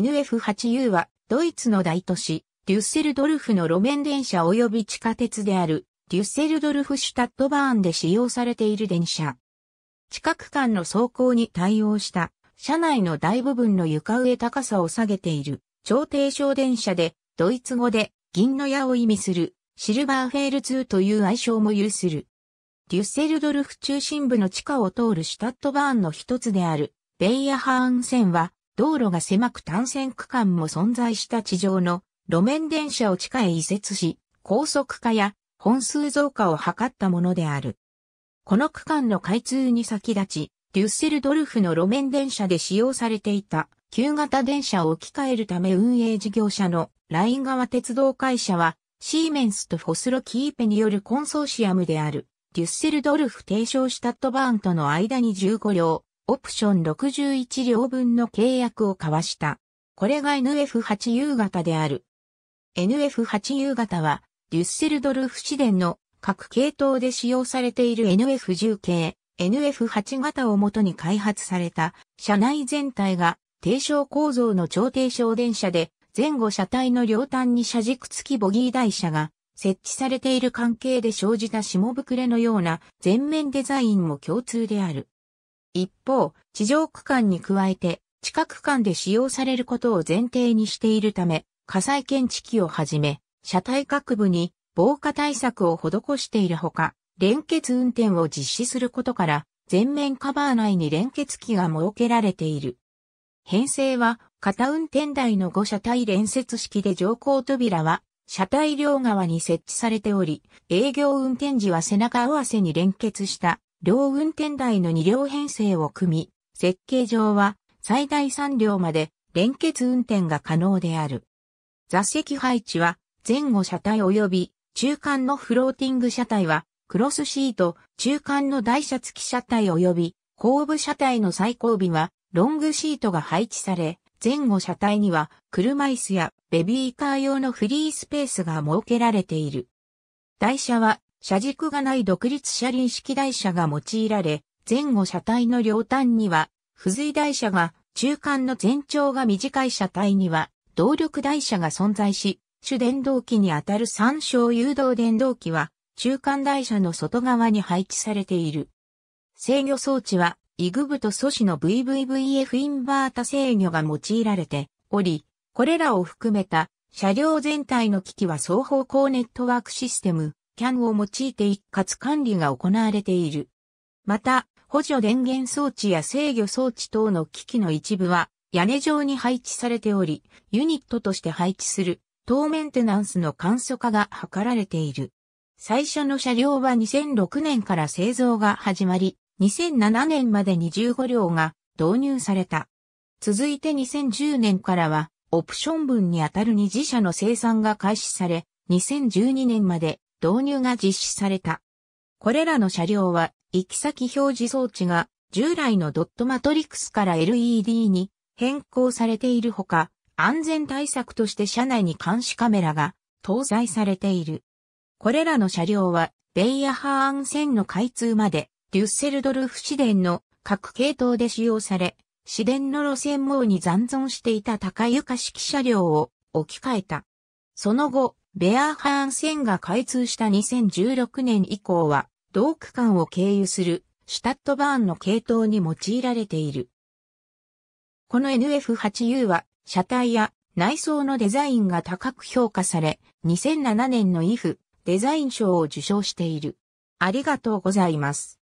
NF8U はドイツの大都市、デュッセルドルフの路面電車及び地下鉄である、デュッセルドルフシュタットバーンで使用されている電車。地下区間の走行に対応した、車内の大部分の床上高さを下げている、超低床電車で、ドイツ語で銀の矢を意味する、シルバーフェール2という愛称も有する。デュッセルドルフ中心部の地下を通るシュタットバーンの一つである、ベイヤハーン線は、道路が狭く単線区間も存在した地上の路面電車を地下へ移設し、高速化や本数増加を図ったものである。この区間の開通に先立ち、デュッセルドルフの路面電車で使用されていた旧型電車を置き換えるため運営事業者のライン川鉄道会社は、シーメンスとフォスロキーペによるコンソーシアムである、デュッセルドルフ提唱したットバーンとの間に15両、オプション61両分の契約を交わした。これが NF8U 型である。NF8U 型は、デュッセルドルフ市電の各系統で使用されている NF10 系、NF8 型をもとに開発された、車内全体が低床構造の超低床電車で、前後車体の両端に車軸付きボギー台車が設置されている関係で生じた下膨れのような全面デザインも共通である。一方、地上区間に加えて、地下区間で使用されることを前提にしているため、火災検知器をはじめ、車体各部に防火対策を施しているほか、連結運転を実施することから、全面カバー内に連結機が設けられている。編成は、片運転台の5車体連接式で乗降扉は、車体両側に設置されており、営業運転時は背中合わせに連結した両運転台の2両編成を組み、設計上は最大3両まで連結運転が可能である。座席配置は前後車体及び中間のフローティング車体はクロスシート、中間の台車付き車体及び後部車体の最後尾はロングシートが配置され、前後車体には車椅子やベビーカー用のフリースペースが設けられている。台車は車軸がない独立車輪式台車が用いられ、前後車体の両端には、付随台車が、中間の全長が短い車体には、動力台車が存在し、主電動機にあたる三小誘導電動機は、中間台車の外側に配置されている。制御装置は、イグブと素子の VVVF インバータ制御が用いられており、これらを含めた車両全体の機器は双方向ネットワークシステム CAN を用いて一括管理が行われている。また、補助電源装置や制御装置等の機器の一部は屋根上に配置されており、ユニットとして配置する等メンテナンスの簡素化が図られている。最初の車両は2006年から製造が始まり、2007年までに15両が導入された。続いて2010年からは、オプション分にあたる2自社の生産が開始され、2012年まで導入が実施された。これらの車両は、行き先表示装置が従来のドットマトリックスから LED に変更されているほか、安全対策として車内に監視カメラが搭載されている。これらの車両は、ベイヤハーン線の開通まで、デュッセルドルフ市電の各系統で使用され、市電の路線網に残存していた高床式車両を置き換えた。その後、ベアーハーン線が開通した2016年以降は、同区間を経由するシュタットバーンの系統に用いられている。この NF8U は、車体や内装のデザインが高く評価され、2007年の IF デザイン賞を受賞している。ありがとうございます。